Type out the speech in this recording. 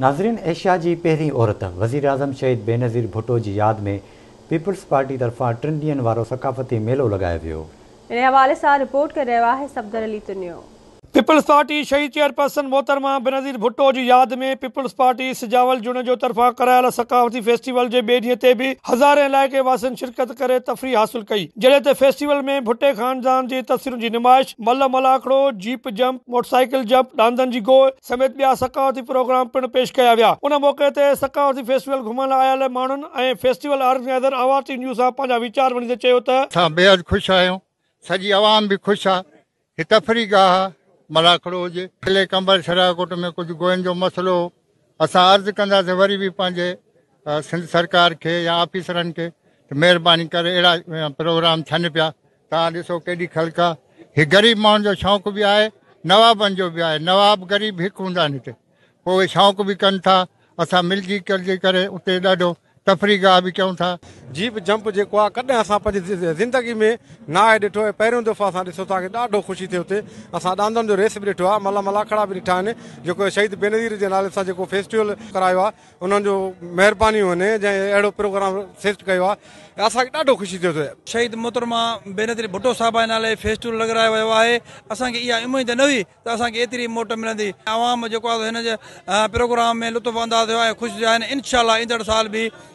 नाजरीन एशिया की पहिरीं औरत वजीर अज़म शहीद बेनज़ीर भुट्टो की याद में पीपल्स पार्टी तरफा टिन ओ सकाफ़ती मेलो लगाया वो इन हवा से रिपोर्ट कर रहियो है सफदर अली तुनियो पीपल्स पार्टी शहीद चेयरपर्सन मोतरमा भुटो जी यादि में पीपल्स पार्टी ते बि हज़ारे इलाइक़े वासियुनि शिरकत करे तफ़री हासिल ख़ानदान जी तस्वीरुनि जी नुमाइश मल मलाखड़ो जीप जंप मोटरसाइकिल जंप डांदनि जी गोड़ समेती प्रोग्राम पिणु पेश कया विया उन ते चयो त मलाखड़ो हुजे किले कंबल शराकोट में कुझु गोहिनि जो मसलो असां अर्ज़ु कंदासीं वरी बि पंहिंजे सिंध सरकार खे या ऑफिसरनि खे त महिरबानी करे अहिड़ा प्रोग्राम थियनि पिया तव्हां ॾिसो केॾी ख़ल्का हीउ ग़रीब माण्हुनि जो शौक़ु बि आहे नवाबनि जो बि आहे नवाब ग़रीब हिकु हूंदा आहिनि हिते पोइ उहे शौक़ु बि कनि था असां मिलजी कलिजी करे उते ॾाढो जीप जंप जेको आहे कॾहिं असां पंहिंजी ज़िंदगी में न आहे ॾिठो ऐं पहिरियों दफ़ो असां ॾिसो तव्हांखे ॾाढो ख़ुशी थी असां डांदनि जो रेस बि ॾिठो आहे मल्हा मलाखड़ा बि ॾिठा आहिनि जेको शहीद बेनज़ीर जे नाले सां जेको फेस्टिवल करायो आहे उन्हनि जो महिरबानी अहिड़ो प्रोग्राम कयो आहे असांखे ॾाढो ख़ुशी थी शहीद मुतरमा बेनज़ीर भुटो साहिब जे नाले लॻायो वियो आहे असांखे इहा उमेदु न हुई त असांखे एतिरी मोट मिलंदी आवाम जेको आहे ख़ुशि थिया आहिनि